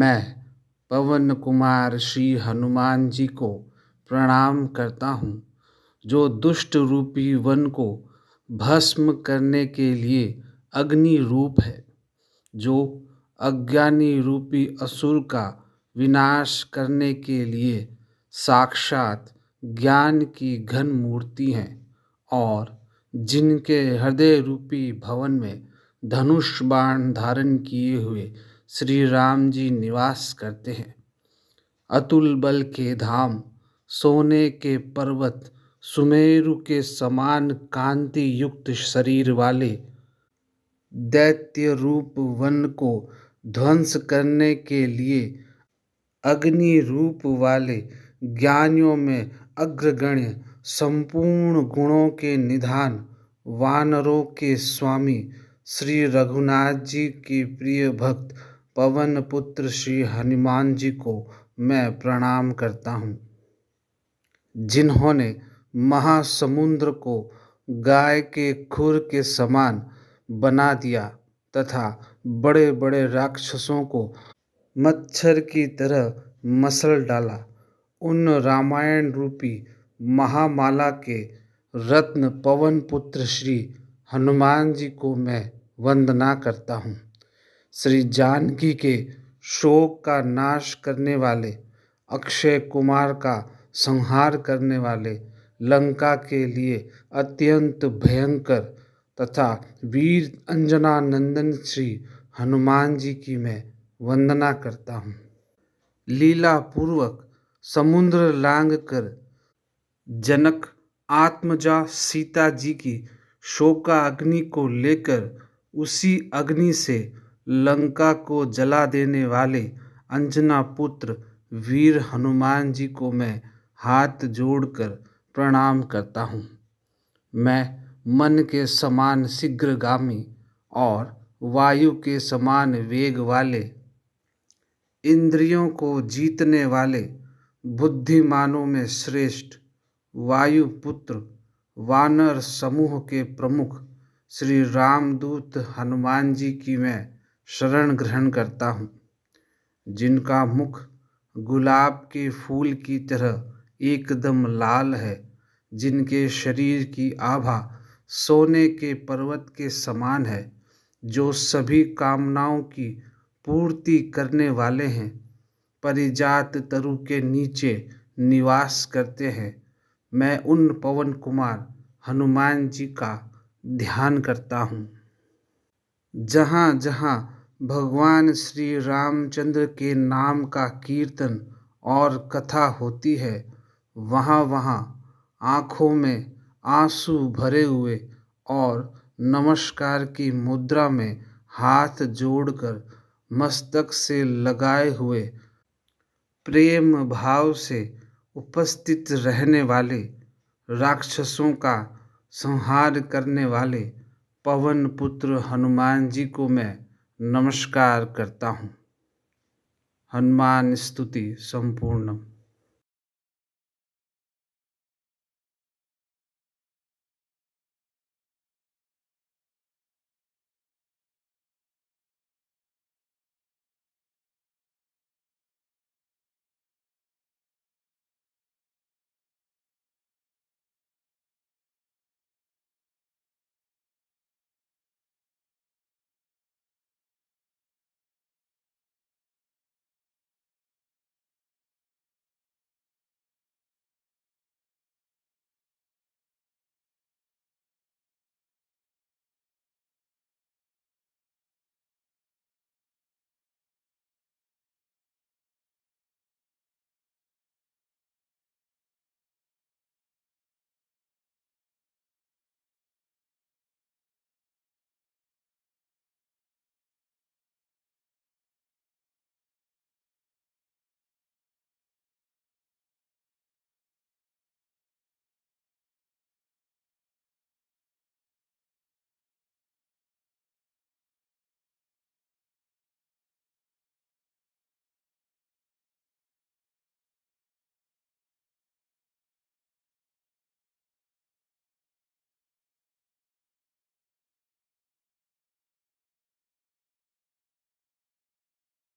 मैं पवन कुमार श्री हनुमान जी को प्रणाम करता हूँ जो दुष्ट रूपी वन को भस्म करने के लिए अग्नि रूप है जो अज्ञानी रूपी असुर का विनाश करने के लिए साक्षात ज्ञान की घन मूर्ति हैं और जिनके हृदय रूपी भवन में धनुष बाण धारण किए हुए श्री राम जी निवास करते हैं अतुल बल के धाम सोने के पर्वत सुमेरु के समान कांति युक्त शरीर वाले दैत्य रूप वन को ध्वंस करने के लिए अग्नि रूप वाले ज्ञानियों में अग्रगण्य संपूर्ण गुणों के निधान वानरों के स्वामी श्री रघुनाथ जी के प्रिय भक्त पवन पुत्र श्री हनुमान जी को मैं प्रणाम करता हूँ जिन्होंने महासमुंद्र को गाय के खुर के समान बना दिया तथा बड़े बड़े राक्षसों को मच्छर की तरह मसल डाला उन रामायण रूपी महामाला के रत्न पवन पुत्र श्री हनुमान जी को मैं वंदना करता हूँ श्री जानकी के शोक का नाश करने वाले अक्षय कुमार का संहार करने वाले लंका के लिए अत्यंत भयंकर तथा वीर अंजना नंदन श्री हनुमान जी की मैं वंदना करता हूँ लीला पूर्वक समुद्र लांग कर जनक आत्मजा सीता जी की शोका अग्नि को लेकर उसी अग्नि से लंका को जला देने वाले अंजना पुत्र वीर हनुमान जी को मैं हाथ जोड़कर प्रणाम करता हूँ मैं मन के समान शीघ्रगामी और वायु के समान वेग वाले इंद्रियों को जीतने वाले बुद्धिमानों में श्रेष्ठ वायुपुत्र वानर समूह के प्रमुख श्री रामदूत हनुमान जी की मैं शरण ग्रहण करता हूँ जिनका मुख गुलाब के फूल की तरह एकदम लाल है जिनके शरीर की आभा सोने के पर्वत के समान है जो सभी कामनाओं की पूर्ति करने वाले हैं परिजात तरु के नीचे निवास करते हैं मैं उन पवन कुमार हनुमान जी का ध्यान करता हूँ जहाँ जहाँ भगवान श्री रामचंद्र के नाम का कीर्तन और कथा होती है वहाँ वहाँ आँखों में आंसू भरे हुए और नमस्कार की मुद्रा में हाथ जोड़कर मस्तक से लगाए हुए प्रेम भाव से उपस्थित रहने वाले राक्षसों का संहार करने वाले पवन पुत्र हनुमान जी को मैं नमस्कार करता हूँ हनुमान स्तुति संपूर्णम